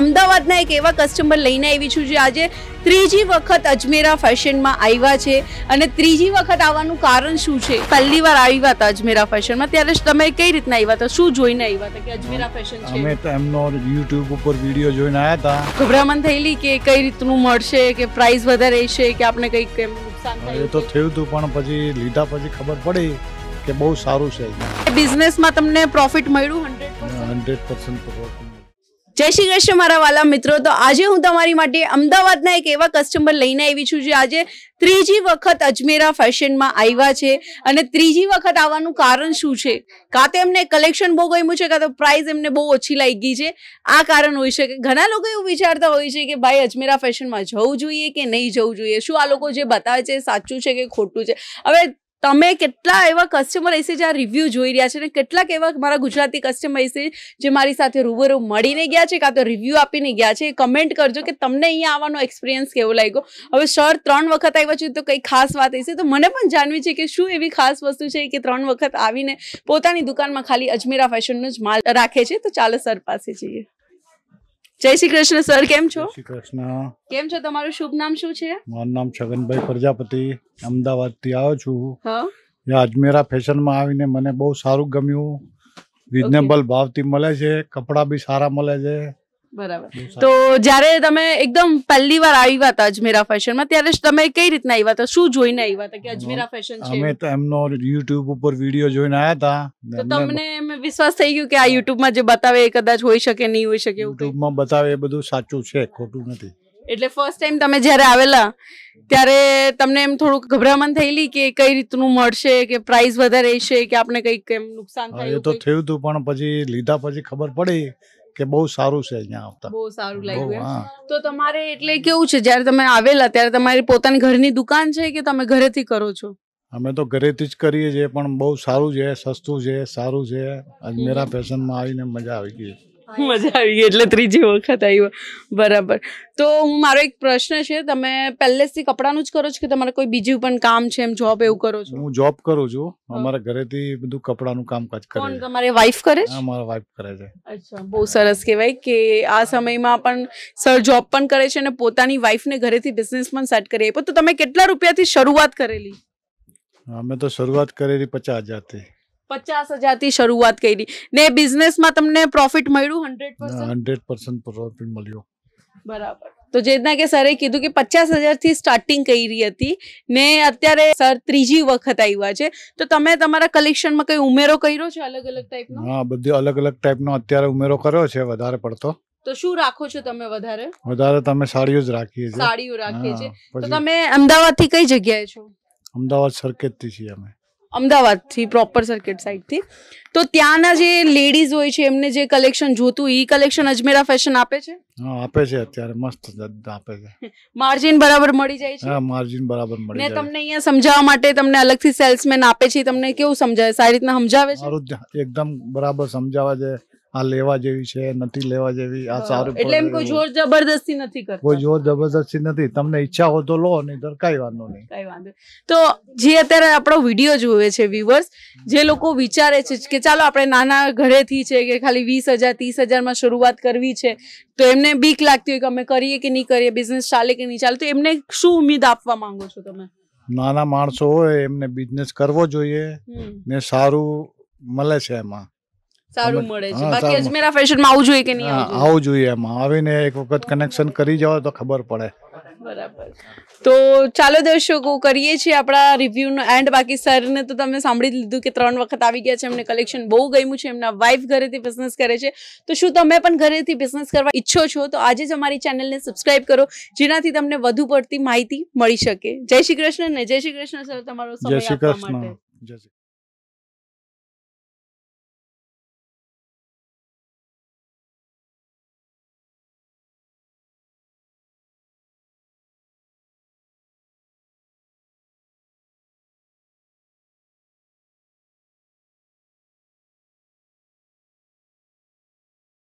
અમદાવાદના એક એવા કસ્ટમર લઈને આવી છું જે આજે ત્રીજી વખત અજમેરા ફેશનમાં આવ્યા છે અને ત્રીજી વખત આવવાનું કારણ શું છે પહેલી વાર આવ્યા હતા અજમેરા ફેશનમાં ત્યારે તમે કઈ રીતના આવ્યા હતા શું જોઈને આવ્યા હતા કે અજમેરા ફેશન છે અમે તો એમનો યુટ્યુબ ઉપર વિડીયો જોઈને આવ્યા હતા ગભરામણ થયેલી કે કઈ રીતનું મળશે કે પ્રાઇસ વધારે છે કે આપણે કંઈક કેમ નુકસાન થયું તો થયું હતું પણ પછી લીધા પછી ખબર પડી કે બહુ સારું છે બિઝનેસમાં તમને પ્રોફિટ મળ્યું હંડ્રેડ હંડ્રેડ પ્રોફિટ જય શ્રી કૃષ્ણ મારા વાલા મિત્રો તો આજે હું તમારી માટે અમદાવાદના એક એવા કસ્ટમર લઈને આવી છું જે આજે ત્રીજી વખત અજમેરા ફેશનમાં આવ્યા છે અને ત્રીજી વખત આવવાનું કારણ શું છે કાં તો એમને કલેક્શન બહુ ગમ્યું છે કાં તો પ્રાઇઝ એમને બહુ ઓછી લાગી છે આ કારણ હોઈ શકે ઘણા લોકો એવું વિચારતા હોય છે કે ભાઈ અજમેરા ફેશનમાં જવું જોઈએ કે નહીં જવું જોઈએ શું આ લોકો જે બતાવે છે સાચું છે કે ખોટું છે હવે તમે કેટલા એવા કસ્ટમર હશે જે આ રિવ્યૂ જોઈ રહ્યા છે અને કેટલાક એવા મારા ગુજરાતી કસ્ટમર હશે જે મારી સાથે રૂબરૂ મળીને ગયા છે કાં તો રિવ્યૂ આપીને ગયા છે કમેન્ટ કરજો કે તમને અહીંયા આવવાનો એક્સપિરિયન્સ કેવો લાગ્યો હવે સર ત્રણ વખત આવ્યા છે તો કંઈ ખાસ વાત હશે તો મને પણ જાણવી છે કે શું એવી ખાસ વસ્તુ છે કે ત્રણ વખત આવીને પોતાની દુકાનમાં ખાલી અજમેરા ફેશનનો જ માલ રાખે છે તો ચાલો સર પાસે જઈએ જય શ્રી કૃષ્ણ સર કેમ છો શ્રી કૃષ્ણ કેમ છો તમારું શુભ નામ શું છે મારું નામ છગનભાઈ પ્રજાપતિ અમદાવાદ થી આવ્યો છું અજમેરા ફેશન ફેશનમાં આવીને મને બહુ સારું ગમ્યું રિઝનેબલ ભાવ થી મળે છે કપડા બી સારા મળે છે બરાબર તો જ્યારે તમે એકદમ પહેલી વાર આવ્યા હતા અજમેરા ફેશનમાં ત્યારે તમે કઈ રીતના આવ્યા હતા શું જોઈને આવ્યા હતા કે અજમેરા ફેશન છે અમે તો એમનો YouTube ઉપર વિડિયો જોઈને આવ્યા હતા તો તમને એમ વિશ્વાસ થઈ ગયો કે આ YouTube માં જે બતાવે એ કદાચ હોઈ શકે નહીં હોઈ શકે YouTube માં બતાવે એ બધું સાચું છે ખોટું નથી એટલે ફર્સ્ટ ટાઈમ તમે જ્યારે આવેલા ત્યારે તમને એમ થોડું ગભરામણ થયેલી કે કઈ રીતનું મળશે કે પ્રાઇસ વધારે છે કે આપણે કઈ કેમ નુકસાન થયું તો થયું હતું પણ પછી લીધા પછી ખબર પડી કે બહુ સારું છે અહીંયા આવતા બહુ સારું લાગ્યું તો તમારે એટલે કેવું છે જ્યારે તમે આવેલા ત્યારે તમારી પોતાની ઘરની દુકાન છે કે તમે ઘરેથી કરો છો અમે તો ઘરેથી જ કરીએ છીએ પણ બહુ સારું છે સસ્તું છે સારું છે અજમેરા ફેશનમાં આવીને મજા આવી ગઈ મજા આવી ગઈ એટલે ત્રીજી વખત આવ્યો બરાબર તો હું મારો એક પ્રશ્ન છે તમે પહેલેથી કપડાનું જ કરો છો કે તમારે કોઈ બીજું પણ કામ છે એમ જોબ એવું કરો છો હું જોબ કરું છું અમારા ઘરેથી બધું કપડાનું કામકાજ કરે કોણ તમારે વાઈફ કરે છે મારા વાઈફ કરે છે અચ્છા બહુ સરસ કહેવાય કે આ સમયમાં પણ સર જોબ પણ કરે છે અને પોતાની વાઈફને ઘરેથી બિઝનેસ પણ સેટ કરી આપ્યો તો તમે કેટલા રૂપિયાથી શરૂઆત કરેલી અમે તો શરૂઆત કરેલી પચાસ હજારથી પચાસ હજાર થી શરૂઆત કરી ને બિઝનેસ માં તમને પ્રોફિટ મળ્યું hundred percent hundred percent profit મળ્યો બરાબર તો જે રીતના કે સરે કીધું કે પચાસ હજાર થી સ્ટાર્ટિંગ કરી હતી ને અત્યારે સર ત્રીજી વખત આવ્યા છે તો તમે તમારા કલેક્શનમાં કઈ ઉમેરો કર્યો છે અલગ અલગ ટાઈપનો હા બધી અલગ અલગ ટાઈપનો અત્યારે ઉમેરો કર્યો છે વધારે પડતો તો શું રાખો છો તમે વધારે વધારે તમે સાડીઓ જ રાખીએ છીએ સાડીઓ રાખીએ છીએ તો તમે અમદાવાદ થી કઈ જગ્યાએ છો અમદાવાદ થી છીએ અમે અમદાવાદથી પ્રોપર સર્કિટ સાઈડથી તો ત્યાંના જે લેડીઝ હોય છે એમને જે કલેક્શન જોતું એ કલેક્શન અજમેરા ફેશન આપે છે આપે છે અત્યારે મસ્ત આપે છે માર્જિન બરાબર મળી જાય છે માર્જિન બરાબર મળી જાય તમને અહીંયા સમજાવવા માટે તમને અલગથી સેલ્સમેન આપે છે તમને કેવું સમજાવે સારી રીતના સમજાવે છે એકદમ બરાબર સમજાવે છે આ લેવા જેવી છે નથી લેવા જેવી આ સારું એટલે એમ કોઈ જોર જબરદસ્તી નથી કરતો કોઈ જોર જબરદસ્તી નથી તમને ઈચ્છા હોય તો લો નહીં તો કઈ વાંધો નહીં કઈ વાંધો તો જે અત્યારે આપણો વિડીયો જોવે છે વ્યુઅર્સ જે લોકો વિચારે છે કે ચાલો આપણે નાના ઘરેથી છે કે ખાલી વીસ હજાર ત્રીસ હજારમાં શરૂઆત કરવી છે તો એમને બીક લાગતી હોય કે અમે કરીએ કે નહીં કરીએ બિઝનેસ ચાલે કે નહીં ચાલે તો એમને શું ઉમેદ આપવા માંગો છો તમે નાના માણસો હોય એમને બિઝનેસ કરવો જોઈએ ને સારું મળે છે એમાં સારું મળે છે બાકી અજમેરા ફેશનમાં આવું જોઈએ કે નહીં આવું જોઈએ એમાં આવીને એક વખત કનેક્શન કરી જાવ તો ખબર પડે બરાબર તો ચાલો દર્શકો કરીએ છીએ આપણા રિવ્યુનો એન્ડ બાકી સરને તો તમે સાંભળી લીધું કે ત્રણ વખત આવી ગયા છે એમને કલેક્શન બહુ ગમ્યું છે એમના વાઇફ ઘરેથી બિઝનેસ કરે છે તો શું તમે પણ ઘરેથી બિઝનેસ કરવા ઈચ્છો છો તો આજે જ અમારી ચેનલને સબસ્ક્રાઇબ કરો જેનાથી તમને વધુ પડતી માહિતી મળી શકે જય શ્રી કૃષ્ણ ને જય શ્રી કૃષ્ણ સર તમારો સમય આપવા માટે જય શ્રી